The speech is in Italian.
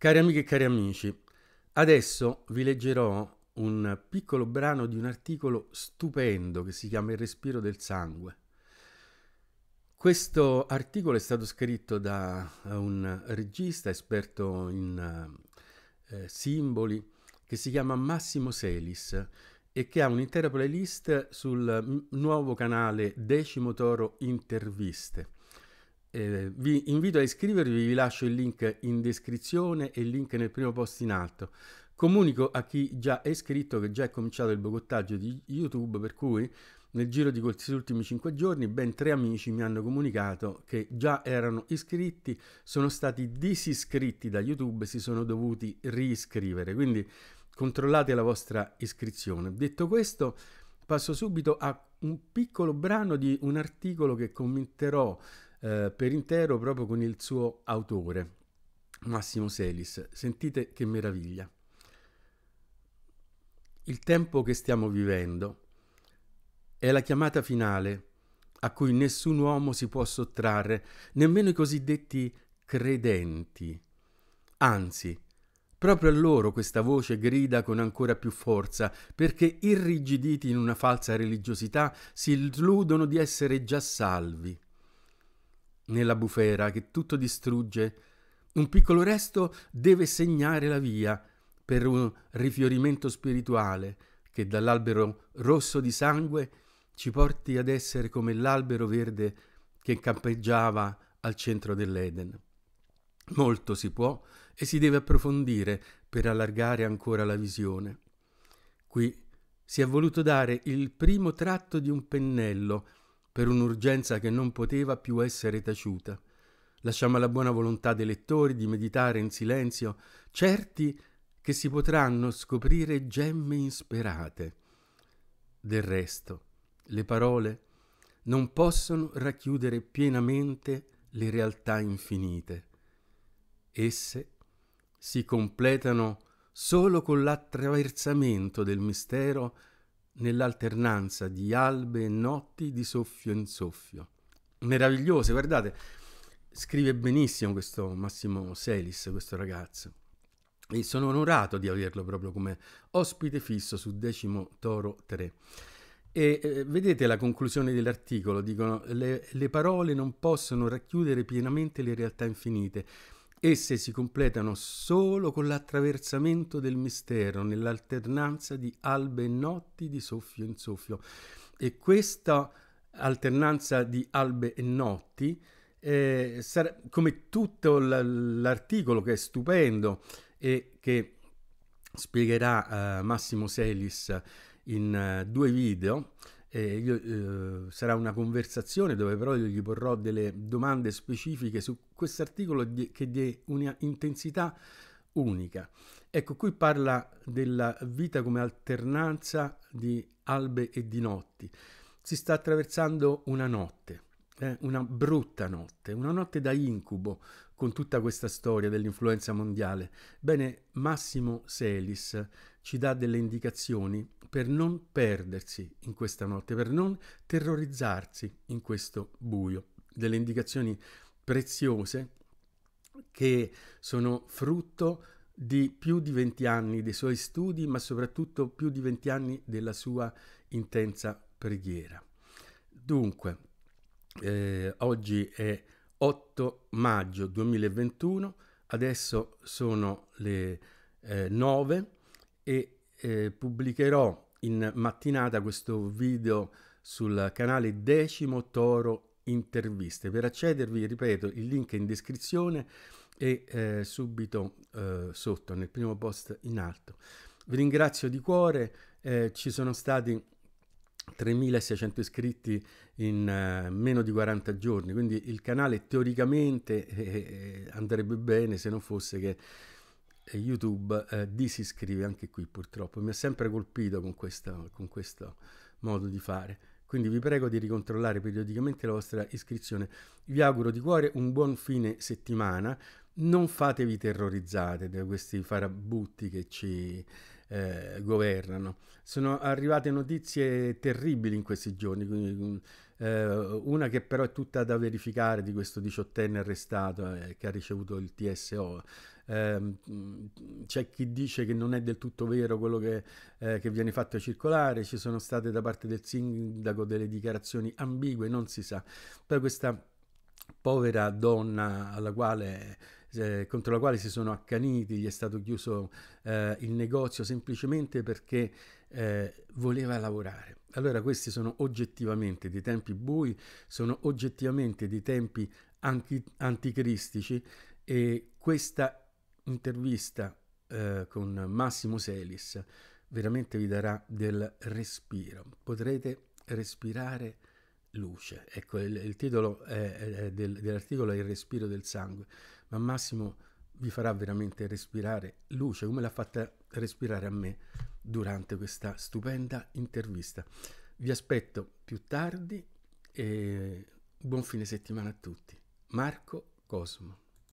Cari amiche e cari amici, adesso vi leggerò un piccolo brano di un articolo stupendo che si chiama Il respiro del sangue. Questo articolo è stato scritto da eh, un regista esperto in eh, eh, simboli che si chiama Massimo Selis e che ha un'intera playlist sul nuovo canale Decimo Toro Interviste eh, vi invito a iscrivervi, vi lascio il link in descrizione e il link nel primo post in alto. Comunico a chi già è iscritto che già è cominciato il bogottaggio di YouTube, per cui nel giro di questi ultimi 5 giorni ben 3 amici mi hanno comunicato che già erano iscritti, sono stati disiscritti da YouTube e si sono dovuti riscrivere, quindi controllate la vostra iscrizione. Detto questo, passo subito a un piccolo brano di un articolo che commenterò eh, per intero proprio con il suo autore, Massimo Selis. Sentite che meraviglia. Il tempo che stiamo vivendo è la chiamata finale a cui nessun uomo si può sottrarre, nemmeno i cosiddetti credenti. Anzi, proprio a loro questa voce grida con ancora più forza, perché irrigiditi in una falsa religiosità si illudono di essere già salvi nella bufera che tutto distrugge, un piccolo resto deve segnare la via per un rifiorimento spirituale che dall'albero rosso di sangue ci porti ad essere come l'albero verde che campeggiava al centro dell'Eden. Molto si può e si deve approfondire per allargare ancora la visione. Qui si è voluto dare il primo tratto di un pennello per un'urgenza che non poteva più essere taciuta. Lasciamo alla buona volontà dei lettori di meditare in silenzio, certi che si potranno scoprire gemme insperate. Del resto, le parole non possono racchiudere pienamente le realtà infinite. Esse si completano solo con l'attraversamento del mistero nell'alternanza di albe e notti di soffio in soffio. Meravigliose, guardate, scrive benissimo questo Massimo Selis, questo ragazzo. E sono onorato di averlo proprio come ospite fisso su Decimo Toro 3. E eh, vedete la conclusione dell'articolo, dicono le, le parole non possono racchiudere pienamente le realtà infinite Esse si completano solo con l'attraversamento del mistero, nell'alternanza di albe e notti, di soffio in soffio. E questa alternanza di albe e notti, eh, sarà, come tutto l'articolo che è stupendo e che spiegherà eh, Massimo Selis in eh, due video, eh, io, eh, sarà una conversazione dove però io gli porrò delle domande specifiche su questo articolo che di una intensità unica. Ecco, qui parla della vita come alternanza di albe e di notti. Si sta attraversando una notte, eh, una brutta notte, una notte da incubo con tutta questa storia dell'influenza mondiale. Bene, Massimo Selis ci dà delle indicazioni per non perdersi in questa notte, per non terrorizzarsi in questo buio. Delle indicazioni preziose che sono frutto di più di 20 anni dei suoi studi, ma soprattutto più di 20 anni della sua intensa preghiera. Dunque, eh, oggi è 8 maggio 2021, adesso sono le eh, 9 e eh, pubblicherò in mattinata questo video sul canale Decimo Toro Interviste. Per accedervi, ripeto, il link è in descrizione e eh, subito eh, sotto, nel primo post in alto. Vi ringrazio di cuore, eh, ci sono stati 3600 iscritti in uh, meno di 40 giorni, quindi il canale teoricamente eh, eh, andrebbe bene se non fosse che YouTube eh, disiscrive anche qui purtroppo. Mi ha sempre colpito con, questa, con questo modo di fare. Quindi vi prego di ricontrollare periodicamente la vostra iscrizione. Vi auguro di cuore un buon fine settimana. Non fatevi terrorizzate da questi farabutti che ci eh, governano. Sono arrivate notizie terribili in questi giorni, quindi, mm, eh, una che però è tutta da verificare di questo diciottenne arrestato eh, che ha ricevuto il TSO. Ehm, mm, c'è chi dice che non è del tutto vero quello che, eh, che viene fatto circolare, ci sono state da parte del sindaco delle dichiarazioni ambigue, non si sa. Poi questa povera donna alla quale eh, contro la quale si sono accaniti, gli è stato chiuso eh, il negozio semplicemente perché eh, voleva lavorare. Allora questi sono oggettivamente dei tempi bui, sono oggettivamente dei tempi anti- anticristici e questa intervista eh, con Massimo Selis veramente vi darà del respiro. Potrete respirare luce. Ecco, il, il titolo è, è del, dell'articolo è Il respiro del sangue, ma Massimo vi farà veramente respirare luce, come l'ha fatta respirare a me durante questa stupenda intervista. Vi aspetto più tardi e buon fine settimana a tutti. Marco Cosmo.